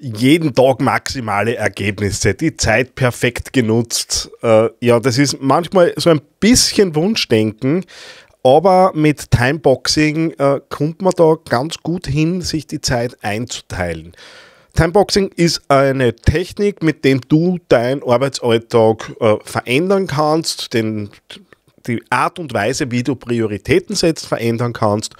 jeden Tag maximale Ergebnisse, die Zeit perfekt genutzt. Äh, ja, das ist manchmal so ein bisschen Wunschdenken, aber mit Timeboxing äh, kommt man da ganz gut hin, sich die Zeit einzuteilen. Timeboxing ist eine Technik, mit der du deinen Arbeitsalltag äh, verändern kannst, den, die Art und Weise, wie du Prioritäten setzt, verändern kannst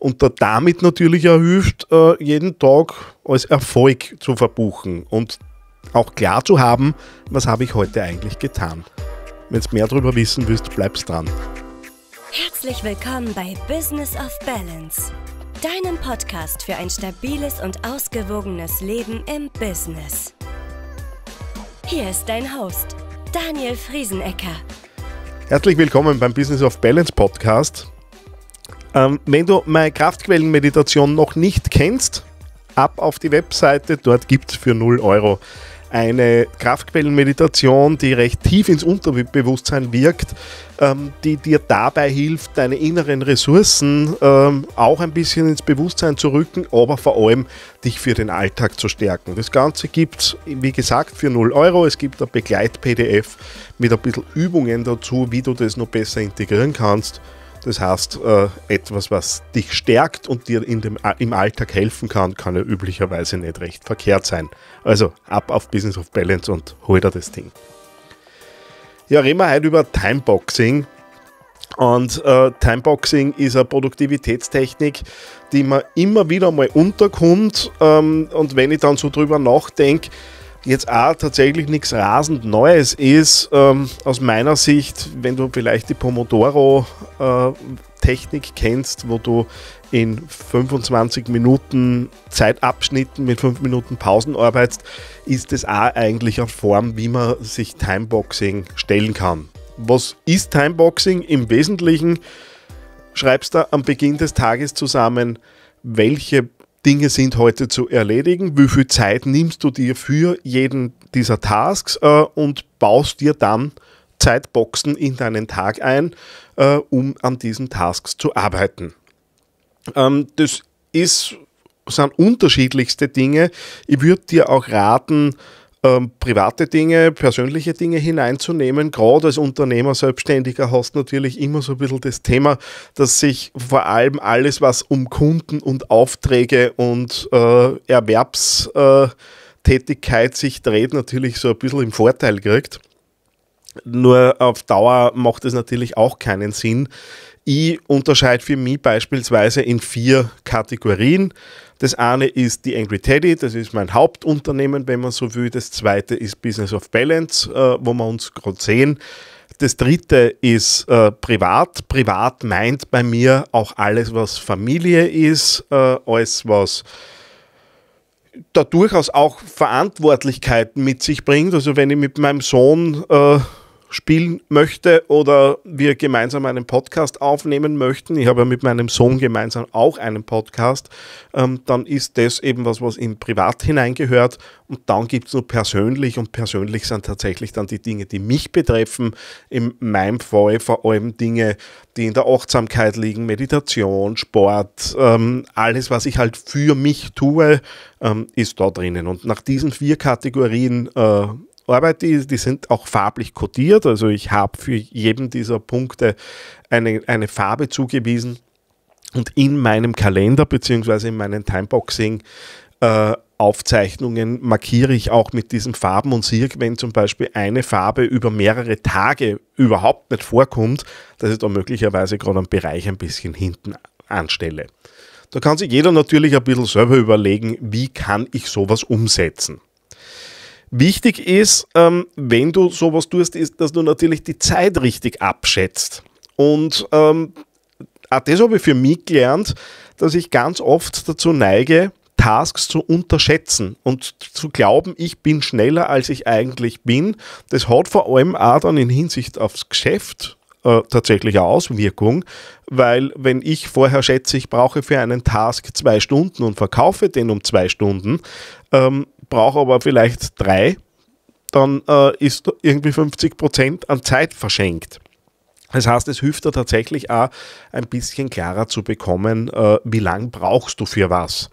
und da damit natürlich auch hilft, äh, jeden Tag als Erfolg zu verbuchen und auch klar zu haben, was habe ich heute eigentlich getan. Wenn du mehr darüber wissen willst, bleibst dran. Herzlich willkommen bei Business of Balance, deinem Podcast für ein stabiles und ausgewogenes Leben im Business. Hier ist dein Host, Daniel Friesenecker. Herzlich willkommen beim Business of Balance Podcast. Ähm, wenn du meine Kraftquellenmeditation noch nicht kennst, ab auf die Webseite. Dort gibt es für 0 Euro eine Kraftquellenmeditation, die recht tief ins Unterbewusstsein wirkt, ähm, die dir dabei hilft, deine inneren Ressourcen ähm, auch ein bisschen ins Bewusstsein zu rücken, aber vor allem dich für den Alltag zu stärken. Das Ganze gibt es, wie gesagt, für 0 Euro. Es gibt ein Begleit-PDF mit ein bisschen Übungen dazu, wie du das noch besser integrieren kannst. Das heißt, äh, etwas, was dich stärkt und dir in dem, äh, im Alltag helfen kann, kann ja üblicherweise nicht recht verkehrt sein. Also ab auf Business of Balance und hol dir das Ding. Ja, reden wir heute über Timeboxing. Und äh, Timeboxing ist eine Produktivitätstechnik, die man immer wieder mal unterkommt. Ähm, und wenn ich dann so drüber nachdenke, jetzt auch tatsächlich nichts rasend Neues ist. Ähm, aus meiner Sicht, wenn du vielleicht die Pomodoro-Technik äh, kennst, wo du in 25 Minuten Zeitabschnitten mit 5 Minuten Pausen arbeitest, ist das auch eigentlich eine Form, wie man sich Timeboxing stellen kann. Was ist Timeboxing? Im Wesentlichen schreibst du am Beginn des Tages zusammen, welche Dinge sind heute zu erledigen, wie viel Zeit nimmst du dir für jeden dieser Tasks äh, und baust dir dann Zeitboxen in deinen Tag ein, äh, um an diesen Tasks zu arbeiten. Ähm, das ist, sind unterschiedlichste Dinge. Ich würde dir auch raten, ähm, private Dinge, persönliche Dinge hineinzunehmen. Gerade als Unternehmer, Selbstständiger hast du natürlich immer so ein bisschen das Thema, dass sich vor allem alles, was um Kunden und Aufträge und äh, Erwerbstätigkeit sich dreht, natürlich so ein bisschen im Vorteil kriegt. Nur auf Dauer macht es natürlich auch keinen Sinn, ich unterscheide für mich beispielsweise in vier Kategorien. Das eine ist die Angry Teddy, das ist mein Hauptunternehmen, wenn man so will. Das zweite ist Business of Balance, äh, wo wir uns gerade sehen. Das dritte ist äh, privat. Privat meint bei mir auch alles, was Familie ist, äh, alles, was da durchaus auch Verantwortlichkeiten mit sich bringt. Also wenn ich mit meinem Sohn äh, spielen möchte oder wir gemeinsam einen Podcast aufnehmen möchten, ich habe ja mit meinem Sohn gemeinsam auch einen Podcast, ähm, dann ist das eben was, was in privat hineingehört und dann gibt es nur persönlich und persönlich sind tatsächlich dann die Dinge, die mich betreffen, in meinem Fall vor allem Dinge, die in der Achtsamkeit liegen, Meditation, Sport, ähm, alles, was ich halt für mich tue, ähm, ist da drinnen und nach diesen vier Kategorien äh, Arbeit, die, sind auch farblich kodiert. Also ich habe für jeden dieser Punkte eine, eine Farbe zugewiesen und in meinem Kalender bzw. in meinen Timeboxing äh, Aufzeichnungen markiere ich auch mit diesen Farben und sehe, wenn zum Beispiel eine Farbe über mehrere Tage überhaupt nicht vorkommt, dass ich da möglicherweise gerade einen Bereich ein bisschen hinten anstelle. Da kann sich jeder natürlich ein bisschen selber überlegen, wie kann ich sowas umsetzen. Wichtig ist, ähm, wenn du sowas tust, ist, dass du natürlich die Zeit richtig abschätzt. Und ähm, auch das habe ich für mich gelernt, dass ich ganz oft dazu neige, Tasks zu unterschätzen und zu glauben, ich bin schneller, als ich eigentlich bin. Das hat vor allem auch dann in Hinsicht aufs Geschäft äh, tatsächlich eine Auswirkung, weil wenn ich vorher schätze, ich brauche für einen Task zwei Stunden und verkaufe den um zwei Stunden, ähm, brauche aber vielleicht drei, dann äh, ist irgendwie 50 Prozent an Zeit verschenkt. Das heißt, es hilft dir tatsächlich auch ein bisschen klarer zu bekommen, äh, wie lang brauchst du für was.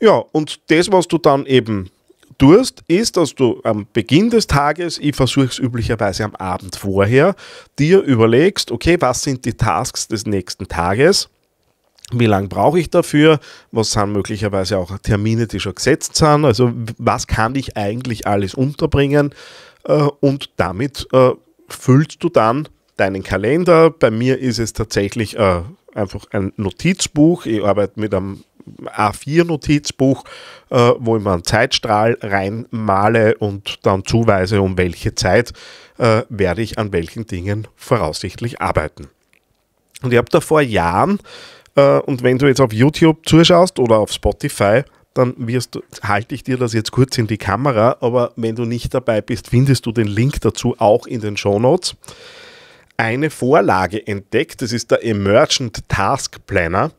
Ja, und das, was du dann eben tust, ist, dass du am Beginn des Tages, ich versuche es üblicherweise am Abend vorher, dir überlegst, okay, was sind die Tasks des nächsten Tages wie lange brauche ich dafür? Was sind möglicherweise auch Termine, die schon gesetzt sind? Also was kann ich eigentlich alles unterbringen? Äh, und damit äh, füllst du dann deinen Kalender. Bei mir ist es tatsächlich äh, einfach ein Notizbuch. Ich arbeite mit einem A4-Notizbuch, wo ich mir einen Zeitstrahl reinmale und dann zuweise, um welche Zeit werde ich an welchen Dingen voraussichtlich arbeiten. Und ich habe da vor Jahren äh, und wenn du jetzt auf YouTube zuschaust oder auf Spotify, dann wirst, halte ich dir das jetzt kurz in die Kamera, aber wenn du nicht dabei bist, findest du den Link dazu auch in den Show Notes. Eine Vorlage entdeckt, das ist der Emergent Task Planner.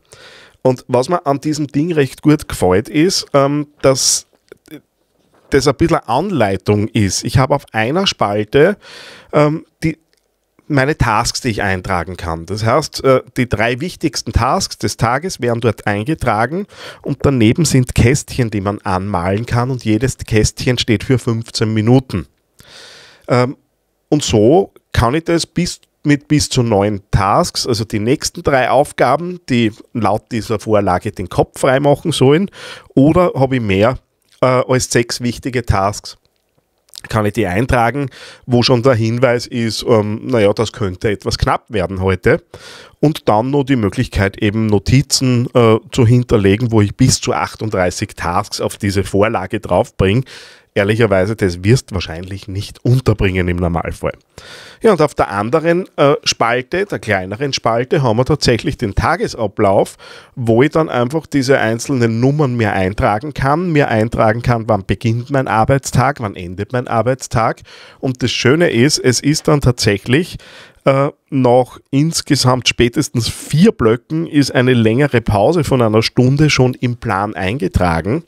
Und was mir an diesem Ding recht gut gefällt, ist, ähm, dass das ein bisschen Anleitung ist. Ich habe auf einer Spalte ähm, die meine Tasks, die ich eintragen kann. Das heißt, äh, die drei wichtigsten Tasks des Tages werden dort eingetragen und daneben sind Kästchen, die man anmalen kann und jedes Kästchen steht für 15 Minuten. Ähm, und so kann ich das bis mit bis zu neun Tasks, also die nächsten drei Aufgaben, die laut dieser Vorlage den Kopf freimachen sollen, oder habe ich mehr äh, als sechs wichtige Tasks kann ich die eintragen, wo schon der Hinweis ist, ähm, naja, das könnte etwas knapp werden heute. Und dann noch die Möglichkeit, eben Notizen äh, zu hinterlegen, wo ich bis zu 38 Tasks auf diese Vorlage draufbringe ehrlicherweise, das wirst wahrscheinlich nicht unterbringen im Normalfall. Ja, und auf der anderen äh, Spalte, der kleineren Spalte, haben wir tatsächlich den Tagesablauf, wo ich dann einfach diese einzelnen Nummern mir eintragen kann, mir eintragen kann, wann beginnt mein Arbeitstag, wann endet mein Arbeitstag. Und das Schöne ist, es ist dann tatsächlich äh, nach insgesamt spätestens vier Blöcken ist eine längere Pause von einer Stunde schon im Plan eingetragen.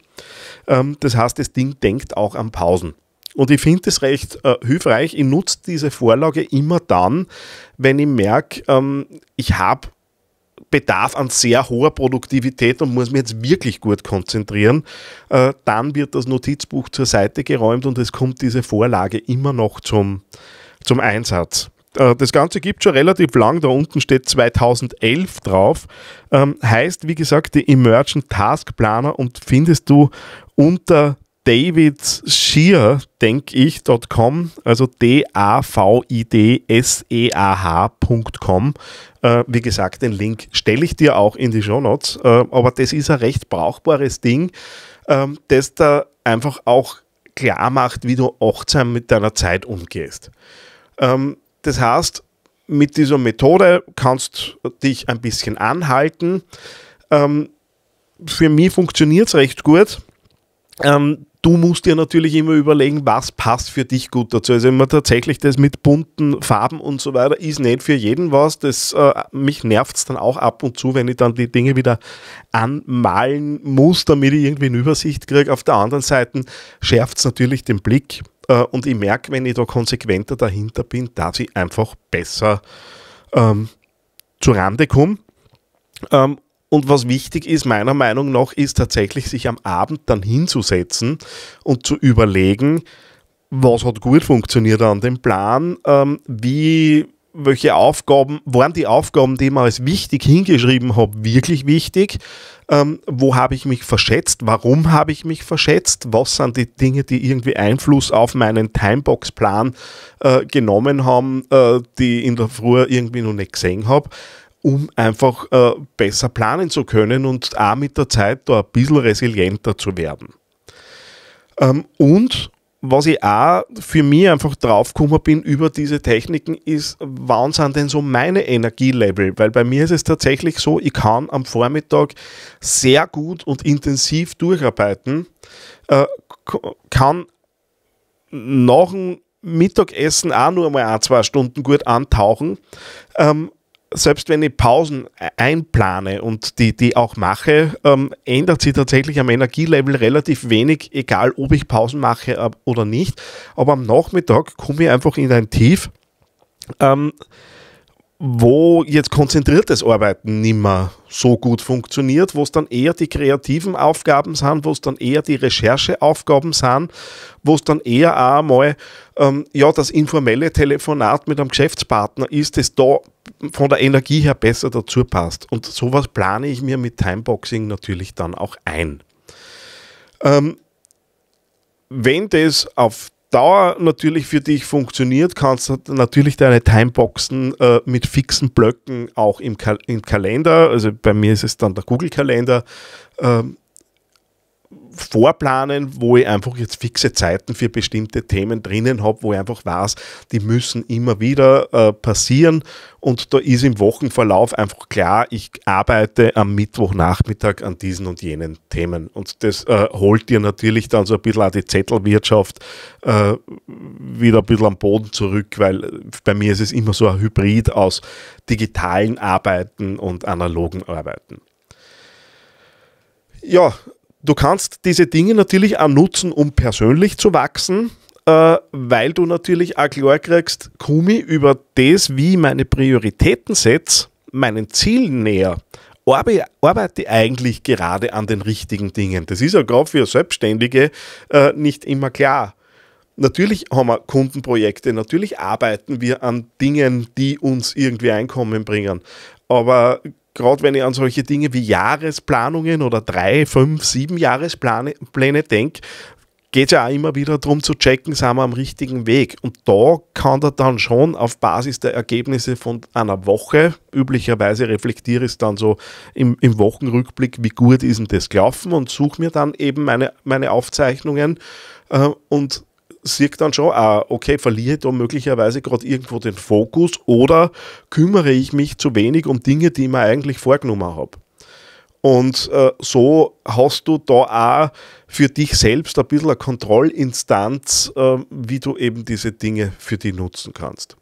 Ähm, das heißt, das Ding denkt auch an Pausen. Und ich finde es recht äh, hilfreich. Ich nutze diese Vorlage immer dann, wenn ich merke, ähm, ich habe Bedarf an sehr hoher Produktivität und muss mich jetzt wirklich gut konzentrieren, äh, dann wird das Notizbuch zur Seite geräumt und es kommt diese Vorlage immer noch zum, zum Einsatz. Äh, das Ganze gibt schon relativ lang, da unten steht 2011 drauf. Ähm, heißt, wie gesagt, die Emergent Task Planner und findest du unter davidsheer, denk ich, also D-A-V-I-D-S-E-A-H.com. Äh, wie gesagt, den Link stelle ich dir auch in die Show Notes, äh, aber das ist ein recht brauchbares Ding, äh, das da einfach auch klar macht, wie du achtsam mit deiner Zeit umgehst. Ähm, das heißt, mit dieser Methode kannst du dich ein bisschen anhalten. Ähm, für mich funktioniert es recht gut. Ähm, du musst dir natürlich immer überlegen, was passt für dich gut dazu. Also immer tatsächlich das mit bunten Farben und so weiter ist nicht für jeden was. Das, äh, mich nervt es dann auch ab und zu, wenn ich dann die Dinge wieder anmalen muss, damit ich irgendwie eine Übersicht kriege. Auf der anderen Seite schärft es natürlich den Blick. Äh, und ich merke, wenn ich da konsequenter dahinter bin, dass ich einfach besser ähm, zurande komme. Ähm, und was wichtig ist, meiner Meinung nach, ist tatsächlich, sich am Abend dann hinzusetzen und zu überlegen, was hat gut funktioniert an dem Plan, ähm, wie, welche Aufgaben, waren die Aufgaben, die man als wichtig hingeschrieben habe, wirklich wichtig? ähm, wo habe ich mich verschätzt, warum habe ich mich verschätzt, was sind die Dinge, die irgendwie Einfluss auf meinen Timebox-Plan äh, genommen haben, äh, die in der Früh irgendwie noch nicht gesehen habe um einfach äh, besser planen zu können und auch mit der Zeit da ein bisschen resilienter zu werden. Ähm, und was ich auch für mich einfach draufgekommen bin über diese Techniken, ist, wann sind denn so meine Energielevel? Weil bei mir ist es tatsächlich so, ich kann am Vormittag sehr gut und intensiv durcharbeiten, äh, kann nach dem Mittagessen auch nur mal ein, zwei Stunden gut antauchen ähm, selbst wenn ich Pausen e- einplane und die, die auch mache, ähm, ändert sich tatsächlich am Energielevel relativ wenig, egal ob ich Pausen mache äh, oder nicht. Aber am Nachmittag komme ich einfach in ein Tief, ähm, wo jetzt konzentriertes Arbeiten nicht mehr so gut funktioniert, wo es dann eher die kreativen Aufgaben sind, wo es dann eher die Rechercheaufgaben sind, wo es dann eher auch mal ähm, ja, das informelle Telefonat mit einem Geschäftspartner ist, das da von der Energie her besser dazu passt. Und sowas plane ich mir mit Timeboxing natürlich dann auch ein. Ähm, wenn das auf Dauer natürlich für dich funktioniert, kannst du natürlich deine Timeboxen äh, mit fixen Blöcken auch im, Kal im, Kalender, also bei mir ist es dann der Google-Kalender, ähm, vorplanen, wo ich einfach jetzt fixe Zeiten für bestimmte Themen drinnen habe, wo ich einfach weiß, die müssen immer wieder äh, passieren. Und da ist im Wochenverlauf einfach klar, ich arbeite am Mittwochnachmittag an diesen und jenen Themen. Und das äh, holt dir natürlich dann so ein bisschen auch die Zettelwirtschaft äh, wieder ein bisschen am Boden zurück, weil bei mir ist es immer so ein Hybrid aus digitalen Arbeiten und analogen Arbeiten. Ja, Du kannst diese Dinge natürlich auch nutzen, um persönlich zu wachsen, äh, weil du natürlich auch klar kriegst, Kumi, über das, wie ich meine Prioritäten setze, meinen Zielen näher. arbeite ich eigentlich gerade an den richtigen Dingen. Das ist ja gerade für Selbstständige äh, nicht immer klar. Natürlich haben wir Kundenprojekte, natürlich arbeiten wir an Dingen, die uns irgendwie Einkommen bringen. Aber gerade wenn ich an solche Dinge wie Jahresplanungen oder drei, fünf, sieben Jahrespläne denke, geht es ja auch immer wieder darum zu checken, sind wir am richtigen Weg. Und da kann er dann schon auf Basis der Ergebnisse von einer Woche, üblicherweise reflektiere ich es dann so im, im Wochenrückblick, wie gut ist denn das gelaufen und suche mir dann eben meine, meine Aufzeichnungen äh, und sieht dann schon, ah, okay, verliere ich da möglicherweise gerade irgendwo den Fokus oder kümmere ich mich zu wenig um Dinge, die ich mir eigentlich vorgenommen habe. Und äh, so hast du da auch für dich selbst ein bisschen eine Kontrollinstanz, äh, wie du eben diese Dinge für dich nutzen kannst.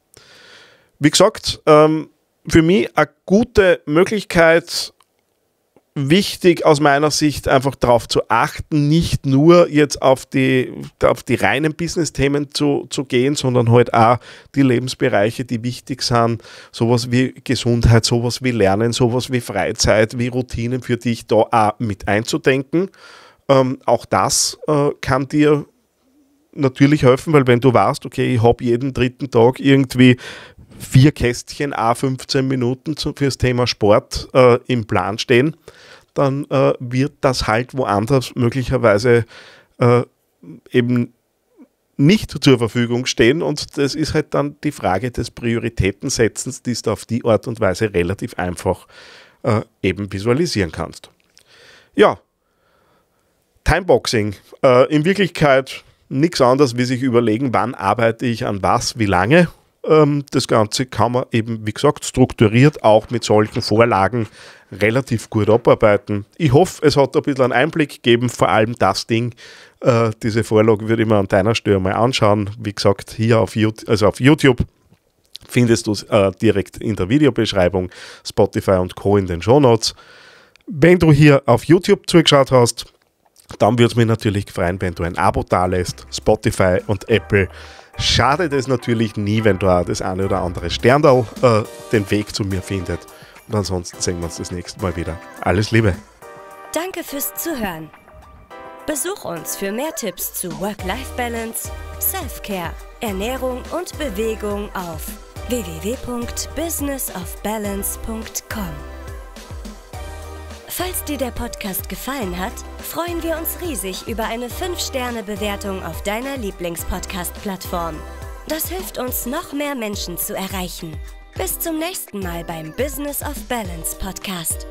Wie gesagt, ähm, für mich eine gute Möglichkeit, wichtig aus meiner Sicht, einfach darauf zu achten, nicht nur jetzt auf die, auf die reinen Business-Themen zu, zu gehen, sondern halt auch die Lebensbereiche, die wichtig sind, sowas wie Gesundheit, sowas wie Lernen, sowas wie Freizeit, wie Routinen für dich da auch mit einzudenken. Ähm, auch das äh, kann dir natürlich helfen, weil wenn du weißt, okay, ich habe jeden dritten Tag irgendwie vier Kästchen A15 Minuten fürs Thema Sport äh, im Plan stehen, dann äh, wird das halt woanders möglicherweise äh, eben nicht zur Verfügung stehen. Und das ist halt dann die Frage des Prioritätensetzens, die du auf die Art und Weise relativ einfach äh, eben visualisieren kannst. Ja, Timeboxing. Äh, in Wirklichkeit nichts anderes, wie sich überlegen, wann arbeite ich an was, wie lange ähm, das Ganze kann man eben, wie gesagt, strukturiert auch mit solchen Vorlagen relativ gut abarbeiten. Ich hoffe, es hat ein bisschen einen Einblick gegeben, vor allem das Ding. Äh, diese Vorlage würde ich mir an deiner Stelle mal anschauen. Wie gesagt, hier auf YouTube, also auf YouTube findest du es äh, direkt in der Videobeschreibung, Spotify und Co. in den Show Notes. Wenn du hier auf YouTube zugeschaut hast, dann würde es mich natürlich freuen, wenn du ein Abo da lässt. Spotify und Apple schadet es natürlich nie, wenn da das eine oder andere Sterndal äh, den Weg zu mir findet. Und ansonsten sehen wir uns das nächste Mal wieder. Alles Liebe. Danke fürs Zuhören. Besuch uns für mehr Tipps zu Work-Life-Balance, Self-Care, Ernährung und Bewegung auf www.businessofbalance.com. Falls dir der Podcast gefallen hat, freuen wir uns riesig über eine 5-Sterne-Bewertung auf deiner Lieblingspodcast-Plattform. Das hilft uns, noch mehr Menschen zu erreichen. Bis zum nächsten Mal beim Business of Balance Podcast.